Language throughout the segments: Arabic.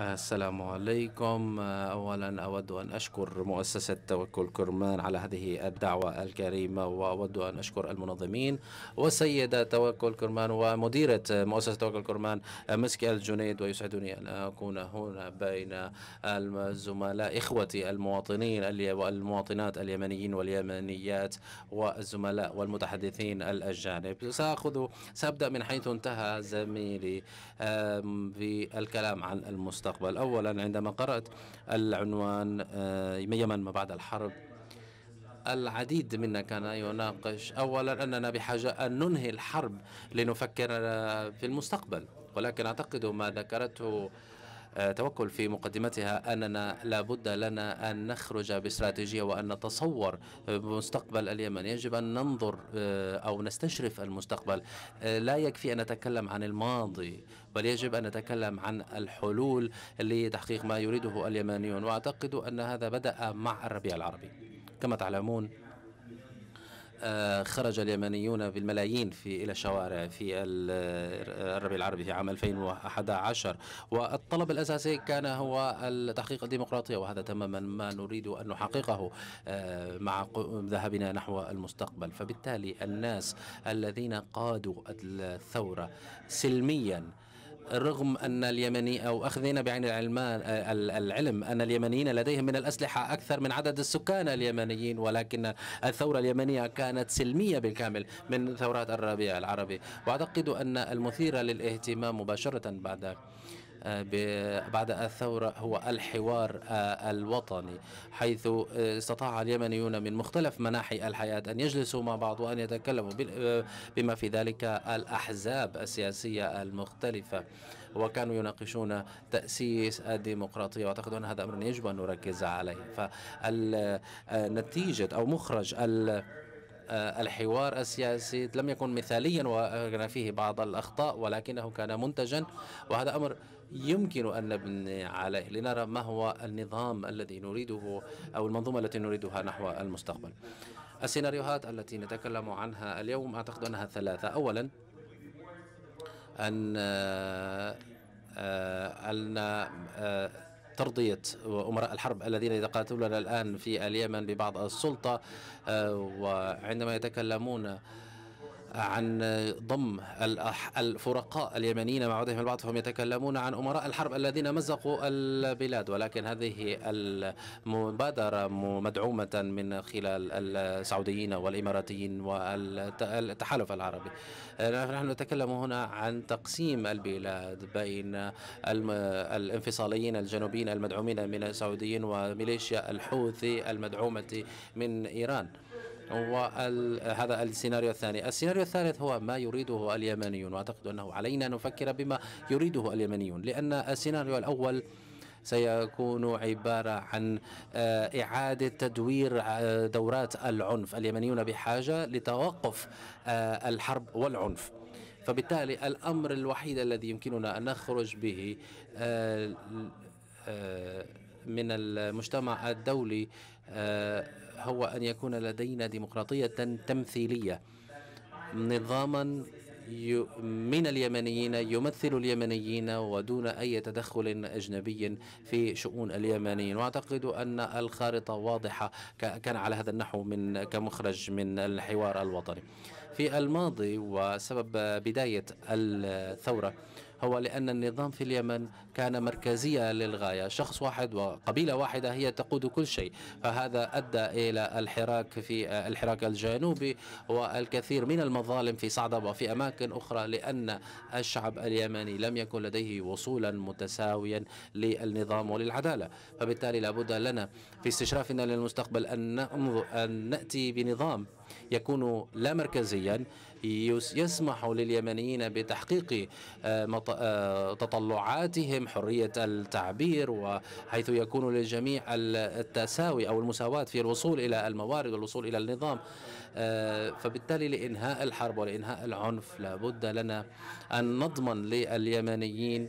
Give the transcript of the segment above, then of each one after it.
السلام عليكم أولا أود أن أشكر مؤسسة توكل كرمان على هذه الدعوة الكريمة وأود أن أشكر المنظمين والسيدة توكل كرمان ومديرة مؤسسة توكل كرمان مسك الجنيد ويسعدني أن أكون هنا بين الزملاء إخوتي المواطنين والمواطنات اليمنيين واليمنيات والزملاء والمتحدثين الأجانب سأخذ سأبدأ من حيث انتهى زميلي في الكلام عن المستقبل المستقبل أولا عندما قرأت العنوان آه، يمن ما بعد الحرب العديد منا كان يناقش أولا أننا بحاجة أن ننهي الحرب لنفكر في المستقبل ولكن أعتقد ما ذكرته آه، توكل في مقدمتها أننا لابد لنا أن نخرج باستراتيجية وأن نتصور مستقبل اليمن يجب أن ننظر آه، أو نستشرف المستقبل آه، لا يكفي أن نتكلم عن الماضي بل يجب أن نتكلم عن الحلول لتحقيق ما يريده اليمنيون وأعتقد أن هذا بدأ مع الربيع العربي كما تعلمون آه، خرج اليمنيون بالملايين في إلى الشوارع في آه، الربيع العربي في عام 2011 والطلب الأساسي كان هو تحقيق الديمقراطية وهذا تماما ما نريد أن نحققه آه، مع ذهابنا نحو المستقبل فبالتالي الناس الذين قادوا الثورة سلميا رغم أن اليمني أو أخذنا بعين العلمان العلم أن اليمنيين لديهم من الأسلحة أكثر من عدد السكان اليمنيين ولكن الثورة اليمنية كانت سلمية بالكامل من ثورات الربيع العربي وأعتقد أن المثيرة للاهتمام مباشرة بعد آه، بعد الثورة هو الحوار آه، الوطني حيث آه، استطاع اليمنيون من مختلف مناحي الحياة أن يجلسوا مع بعض وأن يتكلموا بما في ذلك الأحزاب السياسية المختلفة وكانوا يناقشون تأسيس الديمقراطية وأعتقد أن هذا أمر يجب أن نركز عليه فالنتيجة أو مخرج الحوار السياسي لم يكن مثاليا وكان فيه بعض الأخطاء ولكنه كان منتجا وهذا أمر يمكن أن نبني عليه لنرى ما هو النظام الذي نريده أو المنظومة التي نريدها نحو المستقبل السيناريوهات التي نتكلم عنها اليوم أعتقد أنها ثلاثة أولا أن آه، أن آه، ترضية أمراء الحرب الذين يتقاتلون الآن في اليمن ببعض السلطة آه، وعندما يتكلمون عن ضم الفرقاء اليمنيين مع بعضهم البعض فهم يتكلمون عن أمراء الحرب الذين مزقوا البلاد ولكن هذه المبادرة مدعومة من خلال السعوديين والإماراتيين والتحالف العربي نحن نتكلم هنا عن تقسيم البلاد بين الانفصاليين الجنوبيين المدعومين من السعوديين وميليشيا الحوثي المدعومة من إيران وهذا السيناريو الثاني السيناريو الثالث هو ما يريده اليمنيون وأعتقد أنه علينا نفكر بما يريده اليمنيون لأن السيناريو الأول سيكون عبارة عن آه، إعادة تدوير آه، دورات العنف اليمنيون بحاجة لتوقف آه، الحرب والعنف فبالتالي الأمر الوحيد الذي يمكننا أن نخرج به من المجتمع الدولي هو أن يكون لدينا ديمقراطية تمثيلية نظاما من اليمنيين يمثل اليمنيين ودون أي تدخل أجنبي في شؤون اليمنيين وأعتقد أن الخارطة واضحة كان على هذا النحو من كمخرج من الحوار الوطني في الماضي وسبب بداية الثورة هو لأن النظام في اليمن كان مركزيا للغاية شخص واحد وقبيلة واحدة هي تقود كل شيء فهذا أدى إلى الحراك في الحراك الجنوبي والكثير من المظالم في صعدة وفي أماكن أخرى لأن الشعب اليمني لم يكن لديه وصولا متساويا للنظام وللعدالة فبالتالي لابد لنا في استشرافنا للمستقبل أن نأتي بنظام يكون لا مركزيا يسمح لليمنيين بتحقيق آه، آه، تطلعاتهم حرية التعبير وحيث يكون للجميع التساوي أو المساواة في الوصول إلى الموارد والوصول إلى النظام آه، فبالتالي لإنهاء الحرب ولإنهاء العنف لابد لنا أن نضمن لليمنيين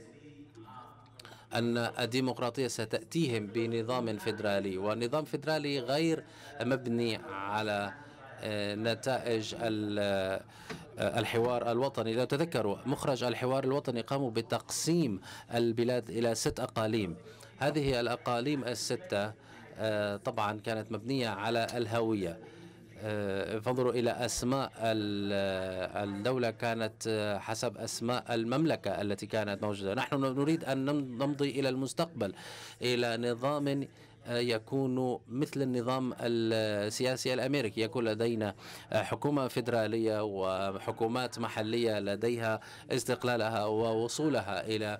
أن الديمقراطية ستأتيهم بنظام فيدرالي ونظام فيدرالي غير مبني على نتائج آه، الحوار الوطني لو تذكروا مخرج الحوار الوطني قاموا بتقسيم البلاد إلى ست أقاليم هذه الأقاليم الستة آه، طبعا كانت مبنية على الهوية فانظروا آه، إلى أسماء الدولة كانت حسب أسماء المملكة التي كانت موجودة نحن نريد أن نمضي إلى المستقبل إلى نظام يكون مثل النظام السياسي الامريكي يكون لدينا حكومه فيدراليه وحكومات محليه لديها استقلالها ووصولها الى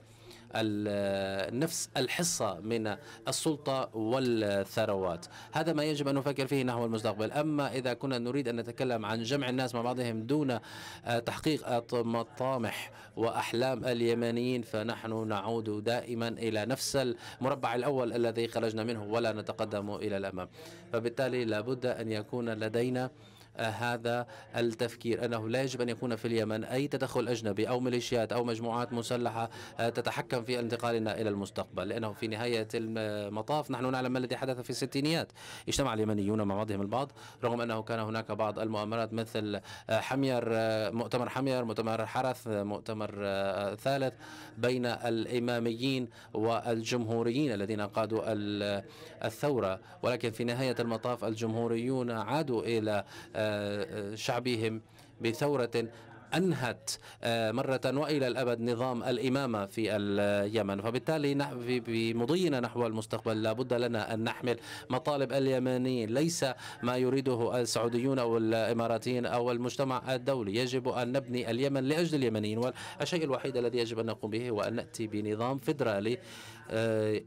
نفس الحصة من السلطة والثروات هذا ما يجب أن نفكر فيه نحو المستقبل أما إذا كنا نريد أن نتكلم عن جمع الناس مع بعضهم دون آه، تحقيق مطامح وأحلام اليمنيين فنحن نعود دائما إلى نفس المربع الأول الذي خرجنا منه ولا نتقدم إلى الأمام فبالتالي لابد أن يكون لدينا هذا التفكير أنه لا يجب أن يكون في اليمن أي تدخل أجنبي أو ميليشيات أو مجموعات مسلحة آه، تتحكم في انتقالنا إلى المستقبل لأنه في نهاية المطاف نحن نعلم ما الذي حدث في الستينيات اجتمع اليمنيون مع بعضهم البعض رغم أنه كان هناك بعض المؤامرات مثل آه، حمير آه، مؤتمر حمير مؤتمر حرث مؤتمر ثالث بين الإماميين والجمهوريين الذين قادوا الثورة ولكن في نهاية المطاف الجمهوريون عادوا إلى شعبهم بثورة أنهت آه، مرة وإلى الأبد نظام الإمامة في اليمن فبالتالي بمضينا نحو المستقبل لابد لنا أن نحمل مطالب اليمنيين ليس ما يريده السعوديون أو الإماراتيين أو المجتمع الدولي يجب أن نبني اليمن لأجل اليمنيين والشيء الوحيد الذي يجب أن نقوم به هو أن نأتي بنظام فيدرالي آه،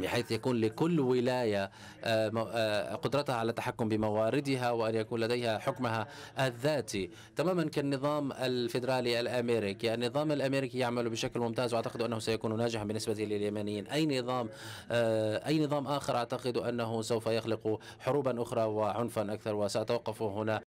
بحيث يكون لكل ولاية آه، آه، قدرتها على التحكم بمواردها وأن يكون لديها حكمها الذاتي تماما كالنظام الفيدرالي الأمريكي النظام الأمريكي يعمل بشكل ممتاز وأعتقد أنه سيكون ناجحا بالنسبة لليمنيين أي نظام آه، أي نظام آخر أعتقد أنه سوف يخلق حروبا أخرى وعنفا أكثر وسأتوقف هنا